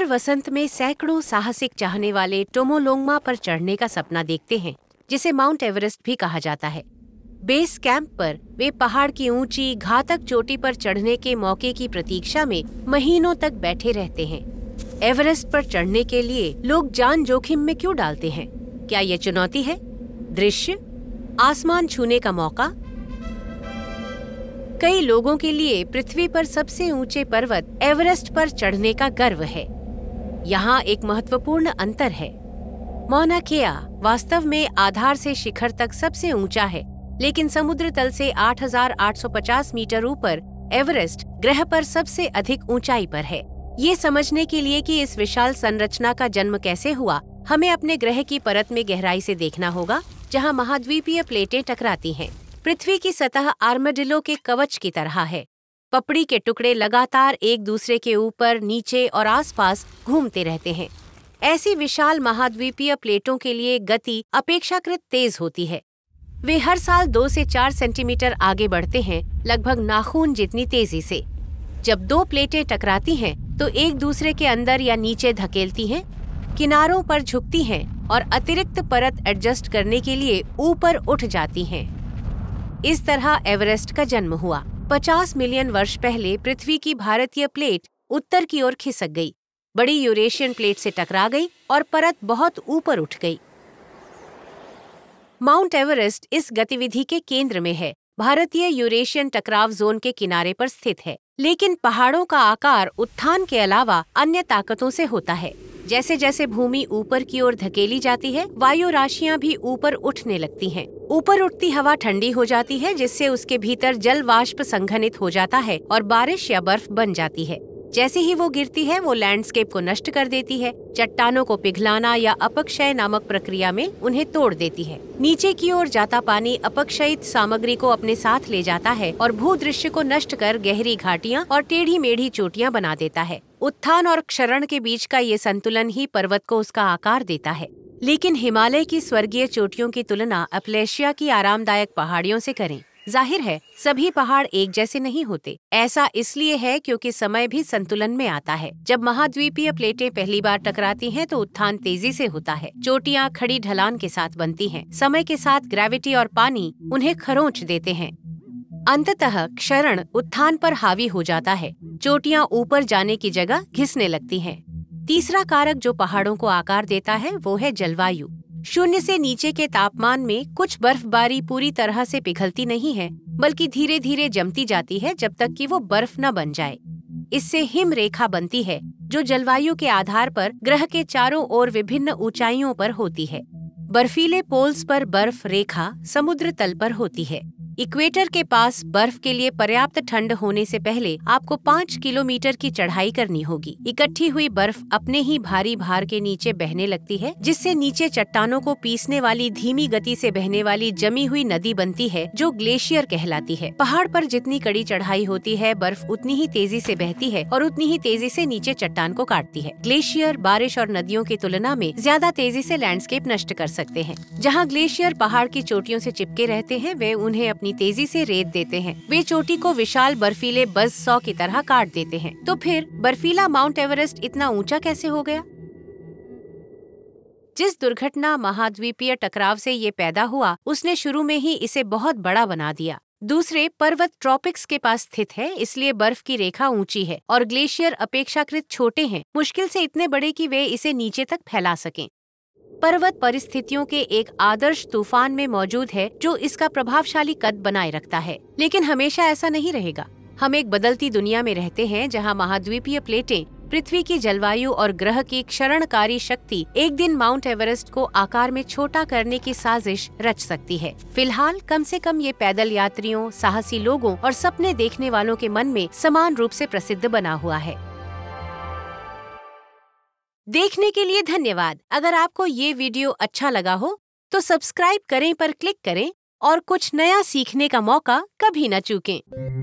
हर वसंत में सैकड़ों साहसिक चाहने वाले टोमोलोंगमा पर चढ़ने का सपना देखते हैं जिसे माउंट एवरेस्ट भी कहा जाता है बेस कैंप पर वे पहाड़ की ऊंची घातक चोटी पर चढ़ने के मौके की प्रतीक्षा में महीनों तक बैठे रहते हैं एवरेस्ट पर चढ़ने के लिए लोग जान जोखिम में क्यों डालते हैं क्या यह चुनौती है दृश्य आसमान छूने का मौका कई लोगों के लिए पृथ्वी पर सबसे ऊंचे पर्वत एवरेस्ट पर चढ़ने का गर्व है यहाँ एक महत्वपूर्ण अंतर है मौना केया वास्तव में आधार से शिखर तक सबसे ऊंचा है लेकिन समुद्र तल से 8,850 मीटर ऊपर एवरेस्ट ग्रह पर सबसे अधिक ऊंचाई पर है ये समझने के लिए कि इस विशाल संरचना का जन्म कैसे हुआ हमें अपने ग्रह की परत में गहराई से देखना होगा जहाँ महाद्वीपीय प्लेटें टकराती हैं पृथ्वी की सतह आर्मडिलो के कवच की तरह है पपड़ी के टुकड़े लगातार एक दूसरे के ऊपर नीचे और आसपास घूमते रहते हैं ऐसी विशाल महाद्वीपीय प्लेटों के लिए गति अपेक्षाकृत तेज होती है वे हर साल दो से चार सेंटीमीटर आगे बढ़ते हैं लगभग नाखून जितनी तेजी से जब दो प्लेटें टकराती हैं तो एक दूसरे के अंदर या नीचे धकेलती हैं किनारों पर झुकती हैं और अतिरिक्त परत एडजस्ट करने के लिए ऊपर उठ जाती हैं इस तरह एवरेस्ट का जन्म हुआ 50 मिलियन वर्ष पहले पृथ्वी की भारतीय प्लेट उत्तर की ओर खिसक गई बड़ी यूरेशियन प्लेट से टकरा गई और परत बहुत ऊपर उठ गई माउंट एवरेस्ट इस गतिविधि के केंद्र में है भारतीय यूरेशियन टकराव जोन के किनारे पर स्थित है लेकिन पहाड़ों का आकार उत्थान के अलावा अन्य ताकतों से होता है जैसे जैसे भूमि ऊपर की ओर धकेली जाती है वायु राशियां भी ऊपर उठने लगती हैं। ऊपर उठती हवा ठंडी हो जाती है जिससे उसके भीतर जल वाष्प संघनित हो जाता है और बारिश या बर्फ बन जाती है जैसे ही वो गिरती है वो लैंडस्केप को नष्ट कर देती है चट्टानों को पिघलाना या अपक्षय नामक प्रक्रिया में उन्हें तोड़ देती है नीचे की ओर जाता पानी अपक्षयित सामग्री को अपने साथ ले जाता है और दृश्य को नष्ट कर गहरी घाटियाँ और टेढ़ी मेढ़ी चोटियाँ बना देता है उत्थान और क्षरण के बीच का ये संतुलन ही पर्वत को उसका आकार देता है लेकिन हिमालय की स्वर्गीय चोटियों की तुलना अपलेशिया की आरामदायक पहाड़ियों से करें जाहिर है सभी पहाड़ एक जैसे नहीं होते ऐसा इसलिए है क्योंकि समय भी संतुलन में आता है जब महाद्वीपीय प्लेटें पहली बार टकराती हैं तो उत्थान तेजी से होता है चोटियां खड़ी ढलान के साथ बनती हैं समय के साथ ग्रेविटी और पानी उन्हें खरोंच देते हैं अंततः क्षरण उत्थान पर हावी हो जाता है चोटियां ऊपर जाने की जगह घिसने लगती हैं। तीसरा कारक जो पहाड़ों को आकार देता है वो है जलवायु शून्य से नीचे के तापमान में कुछ बर्फबारी पूरी तरह से पिघलती नहीं है बल्कि धीरे धीरे जमती जाती है जब तक कि वो बर्फ न बन जाए इससे हिम रेखा बनती है जो जलवायु के आधार पर ग्रह के चारों ओर विभिन्न ऊंचाइयों पर होती है बर्फीले पोल्स पर बर्फ रेखा समुद्र तल पर होती है इक्वेटर के पास बर्फ के लिए पर्याप्त ठंड होने से पहले आपको पाँच किलोमीटर की चढ़ाई करनी होगी इकट्ठी हुई बर्फ अपने ही भारी भार के नीचे बहने लगती है जिससे नीचे चट्टानों को पीसने वाली धीमी गति से बहने वाली जमी हुई नदी बनती है जो ग्लेशियर कहलाती है पहाड़ पर जितनी कड़ी चढ़ाई होती है बर्फ उतनी ही तेजी से बहती है और उतनी ही तेजी से नीचे चट्टान को काटती है ग्लेशियर बारिश और नदियों की तुलना में ज्यादा तेजी से लैंडस्केप नष्ट कर सकते हैं जहाँ ग्लेशियर पहाड़ की चोटियों से चिपके रहते हैं वे उन्हें अपनी अपनी तेजी से रेत देते हैं वे चोटी को विशाल बर्फीले बस सौ की तरह काट देते हैं तो फिर बर्फीला माउंट एवरेस्ट इतना ऊंचा कैसे हो गया जिस दुर्घटना महाद्वीपीय टकराव से ये पैदा हुआ उसने शुरू में ही इसे बहुत बड़ा बना दिया दूसरे पर्वत ट्रॉपिक्स के पास स्थित है इसलिए बर्फ की रेखा ऊंची है और ग्लेशियर अपेक्षाकृत छोटे हैं मुश्किल से इतने बड़े कि वे इसे नीचे तक फैला सकें पर्वत परिस्थितियों के एक आदर्श तूफान में मौजूद है जो इसका प्रभावशाली कद बनाए रखता है लेकिन हमेशा ऐसा नहीं रहेगा हम एक बदलती दुनिया में रहते हैं जहाँ महाद्वीपीय प्लेटें पृथ्वी की जलवायु और ग्रह की क्षरणकारी शक्ति एक दिन माउंट एवरेस्ट को आकार में छोटा करने की साजिश रच सकती है फिलहाल कम से कम ये पैदल यात्रियों साहसी लोगों और सपने देखने वालों के मन में समान रूप से प्रसिद्ध बना हुआ है देखने के लिए धन्यवाद अगर आपको ये वीडियो अच्छा लगा हो तो सब्सक्राइब करें पर क्लिक करें और कुछ नया सीखने का मौका कभी न चूकें